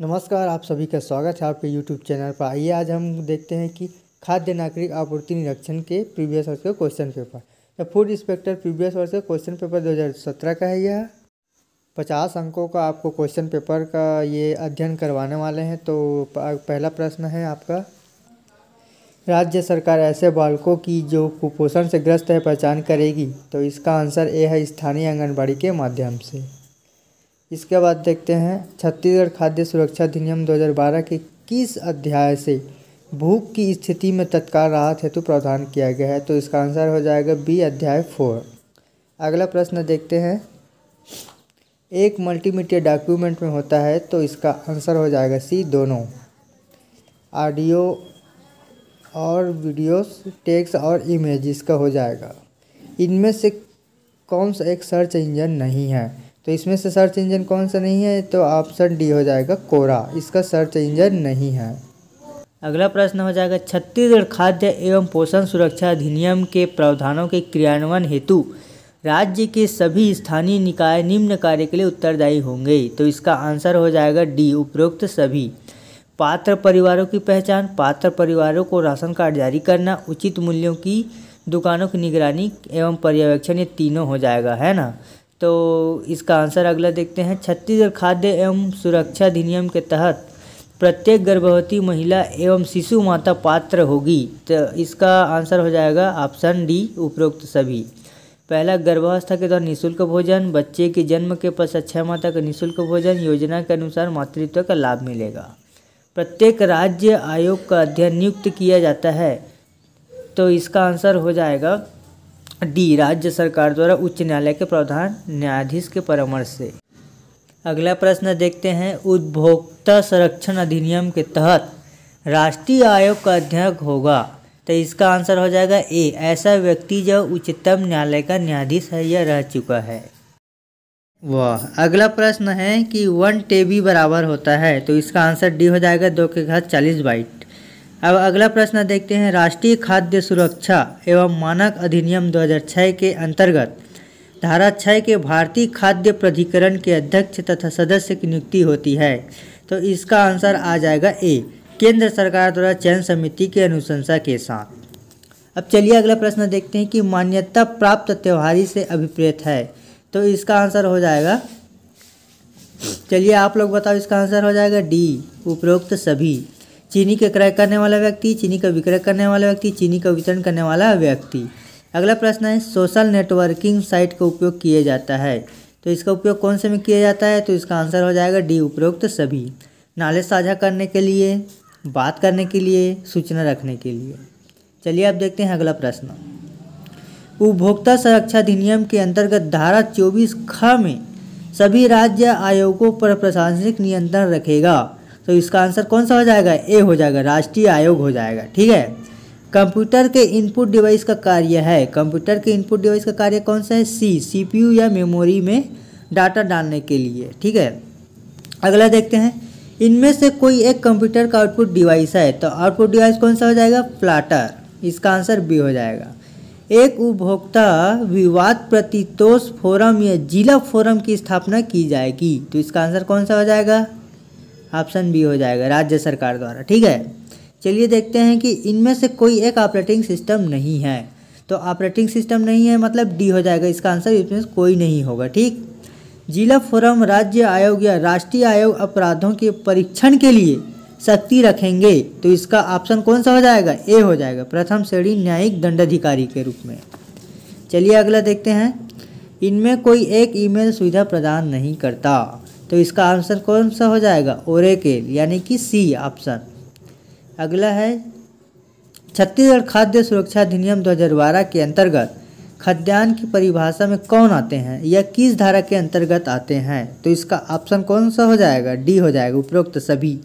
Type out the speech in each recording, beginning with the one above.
नमस्कार आप सभी का स्वागत है आपके यूट्यूब चैनल पर आइए आज हम देखते हैं कि खाद्य नागरिक आपूर्ति निरीक्षण के प्रीवियस वर्ष का question paper the food inspector previous वर्ष का क्वेश्चन पेपर 2017 का है यह पचास अंकों का आपको क्वेश्चन पेपर का ये अध्ययन करवाने वाले हैं तो पहला प्रश्न है आपका राज्य सरकार ऐसे बालकों की जो कुपोषण से ग्रस्त है पहचान करेगी तो इसका आंसर ए है स्थानीय आंगनबाड़ी के माध्यम से इसके बाद देखते हैं छत्तीसगढ़ खाद्य सुरक्षा अधिनियम 2012 के किस अध्याय से भूख की स्थिति में तत्काल राहत हेतु प्रावधान किया गया है तो इसका आंसर हो जाएगा बी अध्याय फोर अगला प्रश्न देखते हैं एक मल्टीमीडिया डॉक्यूमेंट में होता है तो इसका आंसर हो जाएगा सी दोनों ऑडियो और वीडियोस टेक्स्ट और इमेज इसका हो जाएगा इनमें से कौन सा एक सर्च इंजन नहीं है तो इसमें से सर्च इंजन कौन सा नहीं है तो ऑप्शन डी हो जाएगा कोरा इसका सर्च इंजन नहीं है अगला प्रश्न हो जाएगा छत्तीसगढ़ खाद्य एवं पोषण सुरक्षा अधिनियम के प्रावधानों के क्रियान्वयन हेतु राज्य के सभी स्थानीय निकाय निम्न कार्य के लिए उत्तरदायी होंगे तो इसका आंसर हो जाएगा डी उपरोक्त सभी पात्र परिवारों की पहचान पात्र परिवारों को राशन कार्ड जारी करना उचित मूल्यों की दुकानों की निगरानी एवं पर्यवेक्षण ये तीनों हो जाएगा है ना तो इसका आंसर अगला देखते हैं छत्तीसगढ़ खाद्य एवं सुरक्षा अधिनियम के तहत प्रत्येक गर्भवती महिला एवं शिशु माता पात्र होगी तो इसका आंसर हो जाएगा ऑप्शन डी उपरोक्त सभी पहला गर्भावस्था के दौरान निःशुल्क भोजन बच्चे के जन्म के पश्चात छः माता का निःशुल्क भोजन योजना के अनुसार मातृत्व का लाभ मिलेगा प्रत्येक राज्य आयोग का अध्ययन नियुक्त किया जाता है तो इसका आंसर हो जाएगा डी राज्य सरकार द्वारा उच्च न्यायालय के प्रधान न्यायाधीश के परामर्श से अगला प्रश्न देखते हैं उपभोक्ता संरक्षण अधिनियम के तहत राष्ट्रीय आयोग का अध्यक्ष होगा तो इसका आंसर हो जाएगा ए ऐसा व्यक्ति जो उच्चतम न्यायालय का न्यायाधीश है या रह चुका है वह अगला प्रश्न है कि वन टेबी बराबर होता है तो इसका आंसर डी हो जाएगा दो के घात चालीस बाइट अब अगला प्रश्न देखते हैं राष्ट्रीय खाद्य सुरक्षा एवं मानक अधिनियम 2006 के अंतर्गत धारा छः के भारतीय खाद्य प्राधिकरण के अध्यक्ष तथा सदस्य की नियुक्ति होती है तो इसका आंसर आ जाएगा ए केंद्र सरकार द्वारा चयन समिति की अनुशंसा के साथ अब चलिए अगला प्रश्न देखते हैं कि मान्यता प्राप्त त्यौहारी से अभिप्रेत है तो इसका आंसर हो जाएगा चलिए आप लोग बताओ इसका आंसर हो जाएगा डी उपरोक्त सभी चीनी का क्रय करने वाला व्यक्ति चीनी का विक्रय करने वाला व्यक्ति चीनी का वितरण करने वाला व्यक्ति अगला प्रश्न है सोशल नेटवर्किंग साइट का उपयोग किया जाता है तो इसका उपयोग कौन से में किया जाता है तो इसका आंसर हो जाएगा डी तो सभी नॉलेज साझा करने के लिए बात करने के लिए सूचना रखने के लिए चलिए आप देखते हैं अगला प्रश्न उपभोक्ता सुरक्षा अधिनियम के अंतर्गत धारा चौबीस ख में सभी राज्य आयोगों पर प्रशासनिक नियंत्रण रखेगा तो इसका आंसर कौन सा हो जाएगा ए हो जाएगा राष्ट्रीय आयोग हो जाएगा ठीक है कंप्यूटर के इनपुट डिवाइस का कार्य है कंप्यूटर के इनपुट डिवाइस का कार्य कौन सा है सी सी या मेमोरी में डाटा डालने के लिए ठीक है अगला देखते हैं इनमें से कोई एक कंप्यूटर का आउटपुट डिवाइस है तो आउटपुट डिवाइस कौन सा हो जाएगा प्लाटर इसका आंसर बी हो जाएगा एक उपभोक्ता विवाद प्रतितोष फोरम या जिला फोरम की स्थापना की जाएगी तो इसका आंसर कौन सा हो जाएगा ऑप्शन बी हो जाएगा राज्य सरकार द्वारा ठीक है चलिए देखते हैं कि इनमें से कोई एक ऑपरेटिंग सिस्टम नहीं है तो ऑपरेटिंग सिस्टम नहीं है मतलब डी हो जाएगा इसका आंसर इसमें कोई नहीं होगा ठीक जिला फोरम राज्य आयोग या राष्ट्रीय आयोग अपराधों के परीक्षण के लिए शक्ति रखेंगे तो इसका ऑप्शन कौन सा हो जाएगा ए हो जाएगा प्रथम श्रेणी न्यायिक दंडाधिकारी के रूप में चलिए अगला देखते हैं इनमें कोई एक ईमेल सुविधा प्रदान नहीं करता तो इसका आंसर कौन सा हो जाएगा ओरेकेल यानी कि सी ऑप्शन अगला है छत्तीसगढ़ खाद्य सुरक्षा अधिनियम 2012 के अंतर्गत खाद्यान्न की परिभाषा में कौन आते हैं या किस धारा के अंतर्गत आते हैं तो इसका ऑप्शन कौन सा हो जाएगा डी हो जाएगा उपरोक्त सभी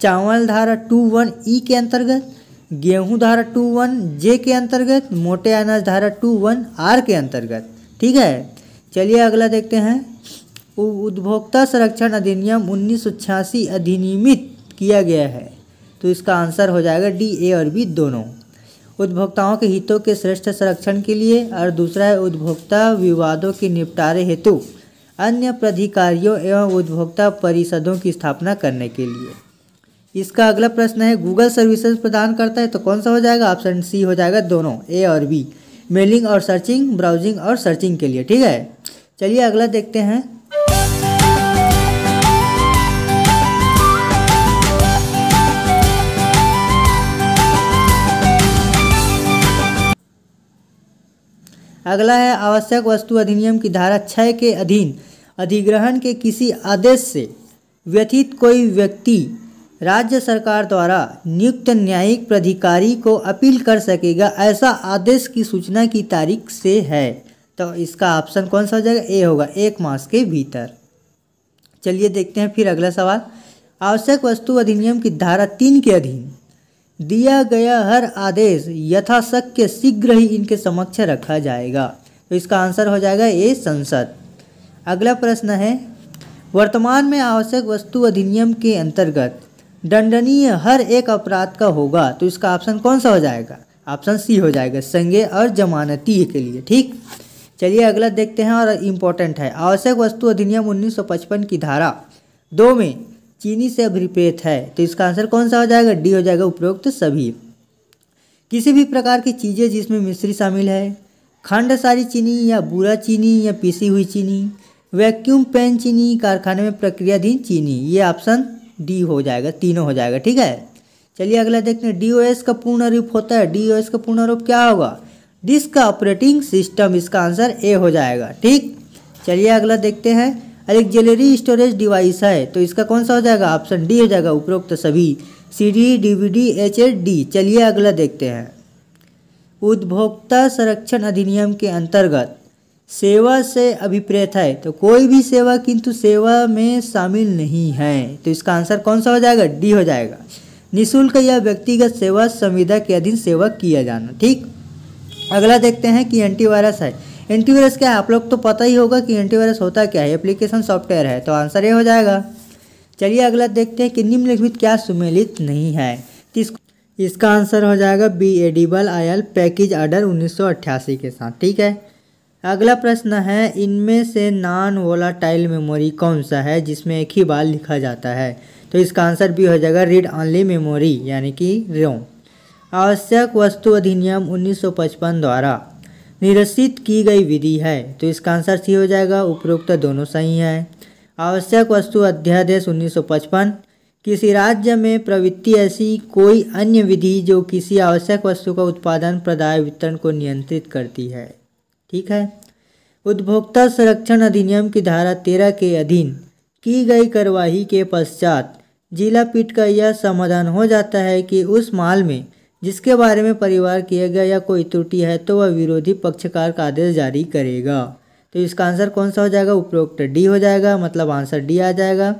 चावल धारा टू वन ई के अंतर्गत गेहूं धारा टू वन जे के अंतर्गत मोटे अनाज धारा टू वन आर के अंतर्गत ठीक है चलिए अगला देखते हैं उपभोक्ता संरक्षण अधिनियम उन्नीस अधिनियमित किया गया है तो इसका आंसर हो जाएगा डी ए और बी दोनों उपभोक्ताओं के हितों के श्रेष्ठ संरक्षण के लिए और दूसरा है उपभोक्ता विवादों के निपटारे हेतु अन्य प्राधिकारियों एवं उपभोक्ता परिषदों की स्थापना करने के लिए इसका अगला प्रश्न है गूगल सर्विसेज प्रदान करता है तो कौन सा हो जाएगा ऑप्शन सी हो जाएगा दोनों ए और बी मेलिंग और सर्चिंग ब्राउजिंग और सर्चिंग के लिए ठीक है चलिए अगला देखते हैं अगला है आवश्यक वस्तु अधिनियम की धारा छः के अधीन अधिग्रहण के किसी आदेश से व्यथित कोई व्यक्ति राज्य सरकार द्वारा नियुक्त न्यायिक प्राधिकारी को अपील कर सकेगा ऐसा आदेश की सूचना की तारीख से है तो इसका ऑप्शन कौन सा हो जाएगा ए होगा एक मास के भीतर चलिए देखते हैं फिर अगला सवाल आवश्यक वस्तु अधिनियम की धारा तीन के अधीन दिया गया हर आदेश यथाशक्य शीघ्र ही इनके समक्ष रखा जाएगा तो इसका आंसर हो जाएगा ए संसद अगला प्रश्न है वर्तमान में आवश्यक वस्तु अधिनियम के अंतर्गत दंडनीय हर एक अपराध का होगा तो इसका ऑप्शन कौन सा हो जाएगा ऑप्शन सी हो जाएगा संज्ञे और जमानती के लिए ठीक चलिए अगला देखते हैं और इम्पोर्टेंट है आवश्यक वस्तु अधिनियम 1955 की धारा दो में चीनी से अभिप्रेत है तो इसका आंसर कौन सा हो जाएगा डी हो जाएगा उपरोक्त सभी किसी भी प्रकार की चीज़ें जिसमें मिश्री शामिल है खंड सारी चीनी या बुरा चीनी या पीसी हुई चीनी वैक्यूम पेन चीनी कारखाने में प्रक्रियाधीन चीनी ये ऑप्शन डी हो जाएगा तीनों हो जाएगा ठीक है चलिए अगला देखते हैं डी का पूर्ण रूप होता है डी का पूर्ण रूप क्या होगा डिस्क ऑपरेटिंग सिस्टम इसका आंसर ए हो जाएगा ठीक चलिए अगला देखते हैं और एक जेलरी स्टोरेज डिवाइस है तो इसका कौन सा हो जाएगा ऑप्शन डी हो जाएगा उपरोक्त सभी C D D V D H H D चलिए अगला देखते हैं उपभोक्ता संरक्षण अधिनियम के अंतर्गत सेवा से अभिप्रेत है तो कोई भी सेवा किंतु सेवा में शामिल नहीं है तो इसका आंसर कौन सा हो जाएगा डी हो जाएगा निशुल्क या व्यक्तिगत सेवा संविधा के अधीन सेवा किया जाना ठीक अगला देखते हैं कि एंटीवायरस है एंटीवायरस क्या है आप लोग तो पता ही होगा कि एंटीवायरस होता क्या है एप्लीकेशन सॉफ्टवेयर है तो आंसर ये हो जाएगा चलिए अगला देखते हैं कि निम्नलिखित क्या सुमेलित नहीं है इसका आंसर हो जाएगा B edible oil package order उन्नीस के साथ ठीक है अगला प्रश्न है इनमें से नॉन वोलाटाइल मेमोरी कौन सा है जिसमें एक ही बार लिखा जाता है तो इसका आंसर भी हो जाएगा रीड ऑनली मेमोरी यानी कि रोम आवश्यक वस्तु अधिनियम 1955 द्वारा निरसित की गई विधि है तो इसका आंसर सी हो जाएगा उपरोक्त दोनों सही हैं आवश्यक वस्तु अध्यादेश 1955 किसी राज्य में प्रवृत्ति ऐसी कोई अन्य विधि जो किसी आवश्यक वस्तु का उत्पादन प्रदाय वितरण को नियंत्रित करती है ठीक है उपभोक्ता संरक्षण अधिनियम की धारा तेरह के अधीन की गई कार्यवाही के पश्चात जिला पीठ का यह समाधान हो जाता है कि उस माल में जिसके बारे में परिवार किया गया या कोई त्रुटि है तो वह विरोधी पक्षकार का आदेश जारी करेगा तो इसका आंसर कौन सा हो जाएगा उपरोक्त डी हो जाएगा मतलब आंसर डी आ जाएगा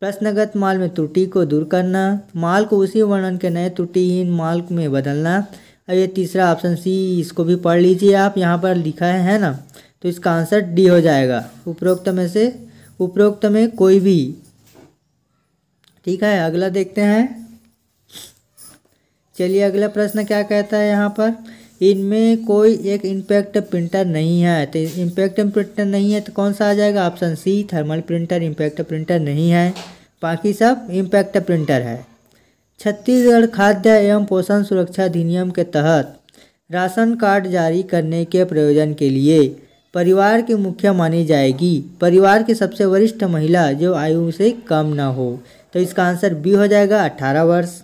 प्रश्नगत माल में त्रुटि को दूर करना माल को उसी वर्णन के नए त्रुटिहीन माल में बदलना और ये तीसरा ऑप्शन सी इसको भी पढ़ लीजिए आप यहाँ पर लिखा है है ना तो इसका आंसर डी हो जाएगा उपरोक्त में से उपरोक्त में कोई भी ठीक है अगला देखते हैं चलिए अगला प्रश्न क्या कहता है यहाँ पर इनमें कोई एक इम्पैक्ट प्रिंटर नहीं है तो इम्पैक्ट प्रिंटर नहीं है तो कौन सा आ जाएगा option C thermal printer impact printer नहीं है बाकी सब इम्पैक्ट प्रिंटर है छत्तीसगढ़ खाद्य एवं पोषण सुरक्षा अधिनियम के तहत राशन कार्ड जारी करने के प्रयोजन के लिए परिवार की मुखिया मानी जाएगी परिवार की सबसे वरिष्ठ महिला जो आयु से कम ना हो तो इसका आंसर बी हो जाएगा अठारह वर्ष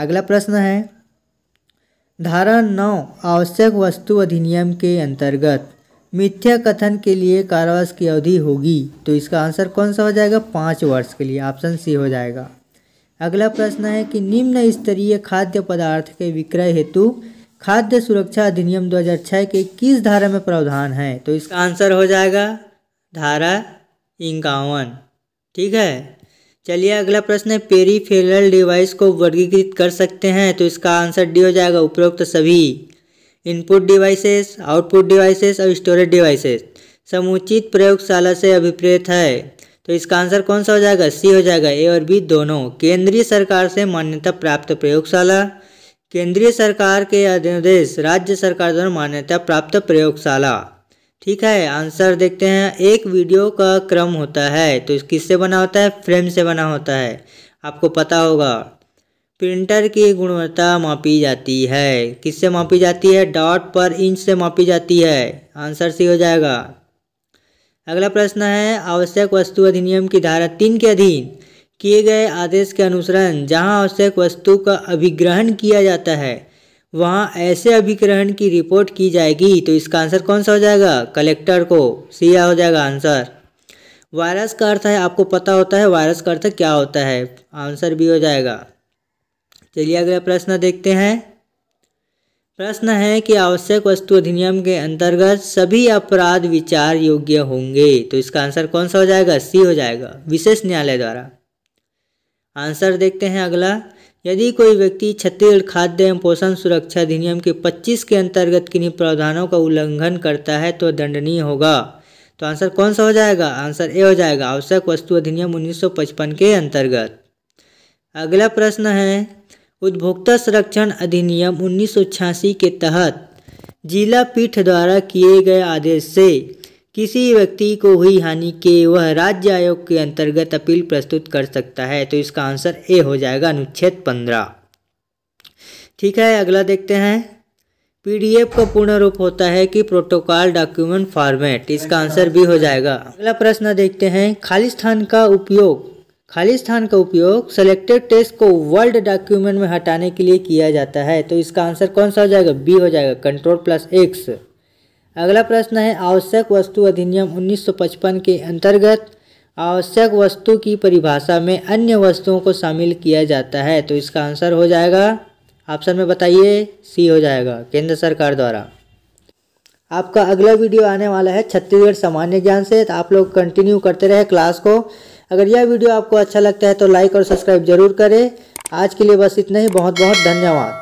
अगला प्रश्न है धारा नौ आवश्यक वस्तु अधिनियम के अंतर्गत मिथ्या कथन के लिए कारावास की अवधि होगी तो इसका आंसर कौन सा हो जाएगा पाँच वर्ष के लिए ऑप्शन सी हो जाएगा अगला प्रश्न है कि निम्न स्तरीय खाद्य पदार्थ के विक्रय हेतु खाद्य सुरक्षा अधिनियम 2006 के किस धारा में प्रावधान है तो इसका आंसर हो जाएगा धारा इक्यावन ठीक है चलिए अगला प्रश्न है पेरीफेरल डिवाइस को वर्गीकृत कर सकते हैं तो इसका आंसर डी हो जाएगा उपरोक्त सभी इनपुट डिवाइसेस आउटपुट डिवाइसेस और स्टोरेज डिवाइसेस समुचित प्रयोगशाला से अभिप्रेत है तो इसका आंसर कौन सा हो जाएगा सी हो जाएगा ए और बी दोनों केंद्रीय सरकार से मान्यता प्राप्त प्रयोगशाला केंद्रीय सरकार के अध्यादेश राज्य सरकार द्वारा मान्यता प्राप्त प्रयोगशाला ठीक है आंसर देखते हैं एक वीडियो का क्रम होता है तो किससे बना होता है फ्रेम से बना होता है आपको पता होगा प्रिंटर की गुणवत्ता मापी जाती है किससे मापी जाती है डॉट पर इंच से मापी जाती है आंसर सी हो जाएगा अगला प्रश्न है आवश्यक वस्तु अधिनियम की धारा तीन के अधीन किए गए आदेश के अनुसरण जहां आवश्यक वस्तु का अभिग्रहण किया जाता है वहाँ ऐसे अभिग्रहण की रिपोर्ट की जाएगी तो इसका आंसर कौन सा हो जाएगा कलेक्टर को सी हो जाएगा आंसर वायरस का अर्थ है आपको पता होता है वायरस का अर्थ क्या होता है आंसर भी हो जाएगा चलिए अगला प्रश्न देखते हैं प्रश्न है कि आवश्यक वस्तु अधिनियम के अंतर्गत सभी अपराध विचार योग्य होंगे तो इसका आंसर कौन सा हो जाएगा सी हो जाएगा विशेष न्यायालय द्वारा आंसर देखते हैं अगला यदि कोई व्यक्ति छत्तीसगढ़ खाद्य एवं पोषण सुरक्षा अधिनियम के 25 के अंतर्गत किन्हीं प्रावधानों का उल्लंघन करता है तो दंडनीय होगा तो आंसर कौन सा हो जाएगा आंसर ए हो जाएगा आवश्यक वस्तु अधिनियम 1955 के अंतर्गत अगला प्रश्न है उपभोक्ता संरक्षण अधिनियम उन्नीस के तहत जिला पीठ द्वारा किए गए आदेश से किसी व्यक्ति को हुई हानि के वह राज्य आयोग के अंतर्गत अपील प्रस्तुत कर सकता है तो इसका आंसर ए हो जाएगा अनुच्छेद पंद्रह ठीक है अगला देखते हैं पीडीएफ का पूर्ण रूप होता है कि प्रोटोकॉल डॉक्यूमेंट फॉर्मेट इसका आंसर भी हो जाएगा अगला प्रश्न देखते हैं खालिस्थान का उपयोग खालिस्थान का उपयोग सेलेक्टेड टेस्ट को वर्ल्ड डॉक्यूमेंट में हटाने के लिए किया जाता है तो इसका आंसर कौन सा हो जाएगा बी हो जाएगा कंट्रोल प्लस एक्स अगला प्रश्न है आवश्यक वस्तु अधिनियम 1955 के अंतर्गत आवश्यक वस्तु की परिभाषा में अन्य वस्तुओं को शामिल किया जाता है तो इसका आंसर हो जाएगा ऑप्शन में बताइए सी हो जाएगा केंद्र सरकार द्वारा आपका अगला वीडियो आने वाला है छत्तीसगढ़ सामान्य ज्ञान से तो आप लोग कंटिन्यू करते रहे क्लास को अगर यह वीडियो आपको अच्छा लगता है तो लाइक और सब्सक्राइब जरूर करें आज के लिए बस इतना ही बहुत बहुत धन्यवाद